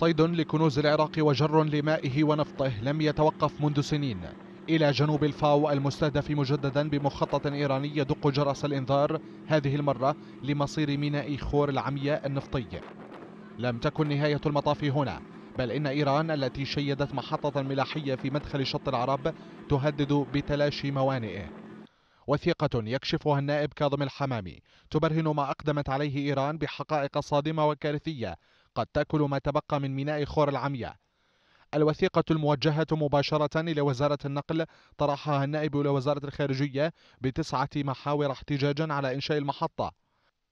صيد لكنوز العراق وجر لمائه ونفطه لم يتوقف منذ سنين إلى جنوب الفاو المستهدف مجددا بمخطط إيراني يدق جرس الإنذار هذه المرة لمصير ميناء خور العمياء النفطي لم تكن نهاية المطاف هنا بل إن إيران التي شيدت محطة ملاحية في مدخل شط العرب تهدد بتلاشي موانئه وثيقة يكشفها النائب كاظم الحمامي تبرهن ما أقدمت عليه إيران بحقائق صادمة وكارثية قد تأكل ما تبقى من ميناء خور العمياء الوثيقة الموجهة مباشرة إلى وزارة النقل طرحها النائب إلى وزارة الخارجية بتسعة محاور احتجاجا على إنشاء المحطة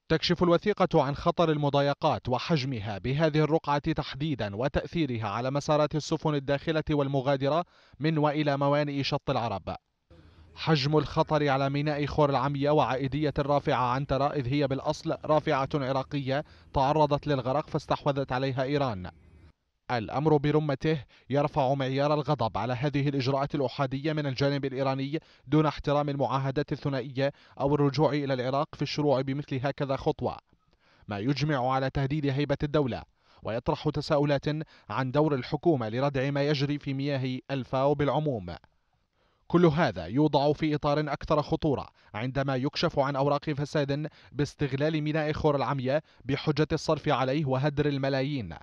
تكشف الوثيقة عن خطر المضايقات وحجمها بهذه الرقعة تحديدا وتأثيرها على مسارات السفن الداخلة والمغادرة من وإلى موانئ شط العرب حجم الخطر على ميناء خور العمية وعائدية الرافعة عن إذ هي بالأصل رافعة عراقية تعرضت للغرق فاستحوذت عليها إيران الأمر برمته يرفع معيار الغضب على هذه الإجراءات الأحادية من الجانب الإيراني دون احترام المعاهدات الثنائية أو الرجوع إلى العراق في الشروع بمثل هكذا خطوة ما يجمع على تهديد هيبة الدولة ويطرح تساؤلات عن دور الحكومة لردع ما يجري في مياه الفاو بالعموم كل هذا يوضع في إطار أكثر خطورة عندما يكشف عن أوراق فساد باستغلال ميناء خور العمية بحجة الصرف عليه وهدر الملايين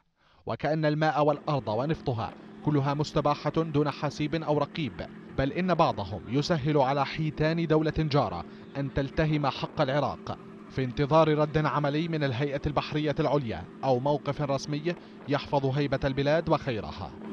وكأن الماء والأرض ونفطها كلها مستباحة دون حسيب أو رقيب بل إن بعضهم يسهل على حيتان دولة جارة أن تلتهم حق العراق في انتظار رد عملي من الهيئة البحرية العليا أو موقف رسمي يحفظ هيبة البلاد وخيرها